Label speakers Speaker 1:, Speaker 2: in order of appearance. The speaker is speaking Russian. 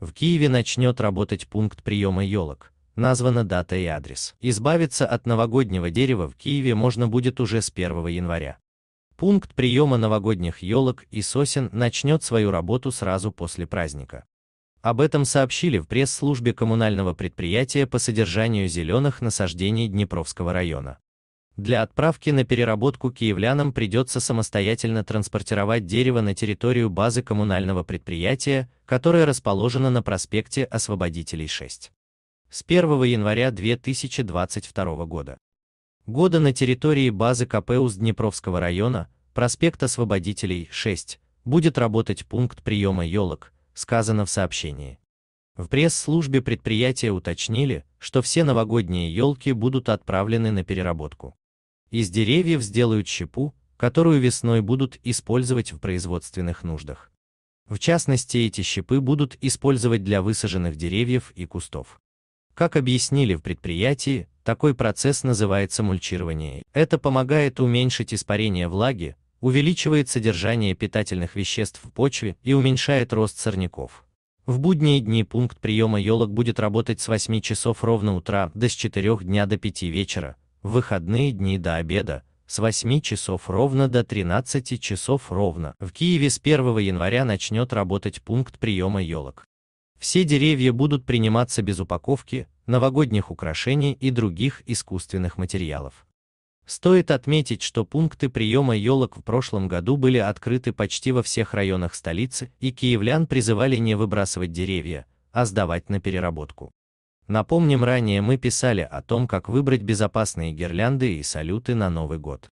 Speaker 1: В Киеве начнет работать пункт приема елок, названа дата и адрес. Избавиться от новогоднего дерева в Киеве можно будет уже с 1 января. Пункт приема новогодних елок и сосен начнет свою работу сразу после праздника. Об этом сообщили в пресс-службе коммунального предприятия по содержанию зеленых насаждений Днепровского района. Для отправки на переработку киевлянам придется самостоятельно транспортировать дерево на территорию базы коммунального предприятия, которая расположена на проспекте Освободителей 6. С 1 января 2022 года. Года на территории базы КПУС Днепровского района, проспект Освободителей 6, будет работать пункт приема елок, сказано в сообщении. В пресс-службе предприятия уточнили, что все новогодние елки будут отправлены на переработку. Из деревьев сделают щепу, которую весной будут использовать в производственных нуждах. В частности, эти щипы будут использовать для высаженных деревьев и кустов. Как объяснили в предприятии, такой процесс называется мульчирование. Это помогает уменьшить испарение влаги, увеличивает содержание питательных веществ в почве и уменьшает рост сорняков. В будние дни пункт приема елок будет работать с 8 часов ровно утра до с 4 дня до 5 вечера, в выходные дни до обеда, с 8 часов ровно до 13 часов ровно. В Киеве с 1 января начнет работать пункт приема елок. Все деревья будут приниматься без упаковки, новогодних украшений и других искусственных материалов. Стоит отметить, что пункты приема елок в прошлом году были открыты почти во всех районах столицы, и киевлян призывали не выбрасывать деревья, а сдавать на переработку. Напомним, ранее мы писали о том, как выбрать безопасные гирлянды и салюты на Новый год.